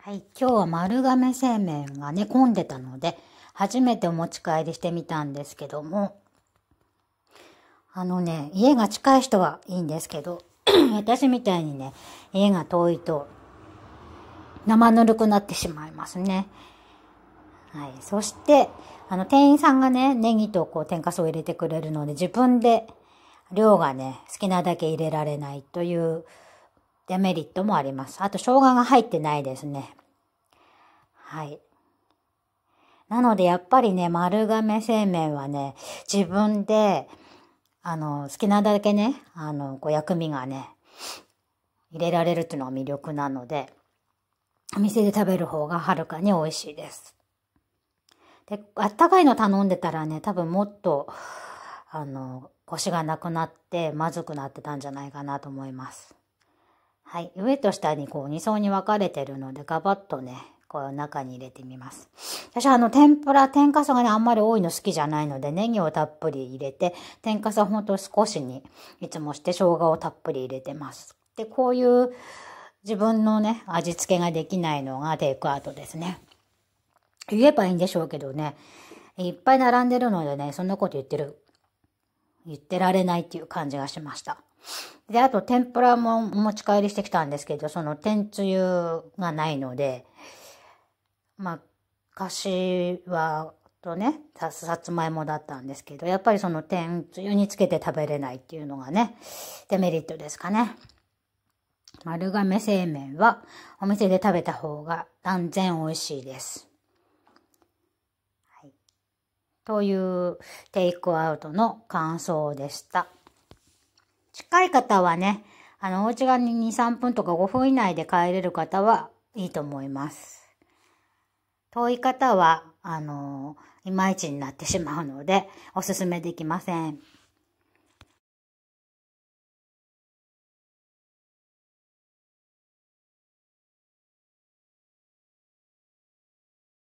はい、今日は丸亀製麺がね、混んでたので、初めてお持ち帰りしてみたんですけども、あのね、家が近い人はいいんですけど、私みたいにね、家が遠いと、生ぬるくなってしまいますね。はい。そして、あの、店員さんがね、ネギとこう、天かすを入れてくれるので、自分で、量がね、好きなだけ入れられないという、デメリットもあります。あと、生姜が入ってないですね。はい。なので、やっぱりね、丸亀製麺はね、自分で、あの、好きなだけね、あの、こう、薬味がね、入れられるっていうのが魅力なので、お店で食べる方がはるかに美味しいです。で、あったかいの頼んでたらね、多分もっと、あの、腰がなくなって、まずくなってたんじゃないかなと思います。はい。上と下にこう2層に分かれてるので、ガバッとね、こう中に入れてみます。私はあの天ぷら、天かすがね、あんまり多いの好きじゃないので、ネギをたっぷり入れて、天かすはほんと少しにいつもして生姜をたっぷり入れてます。で、こういう自分のね、味付けができないのがテイクアウトですね。言えばいいんでしょうけどね、いっぱい並んでるのでね、そんなこと言ってる言ってられないっていう感じがしました。で、あと天ぷらも持ち帰りしてきたんですけど、その天つゆがないので、まあ、柏とね、さつまいもだったんですけど、やっぱりその天つゆにつけて食べれないっていうのがね、デメリットですかね。丸亀製麺はお店で食べた方が断然美味しいです。というテイクアウトの感想でした。近い方はね、あの、お家が2、3分とか5分以内で帰れる方はいいと思います。遠い方は、あの、いまいちになってしまうので、おすすめできません。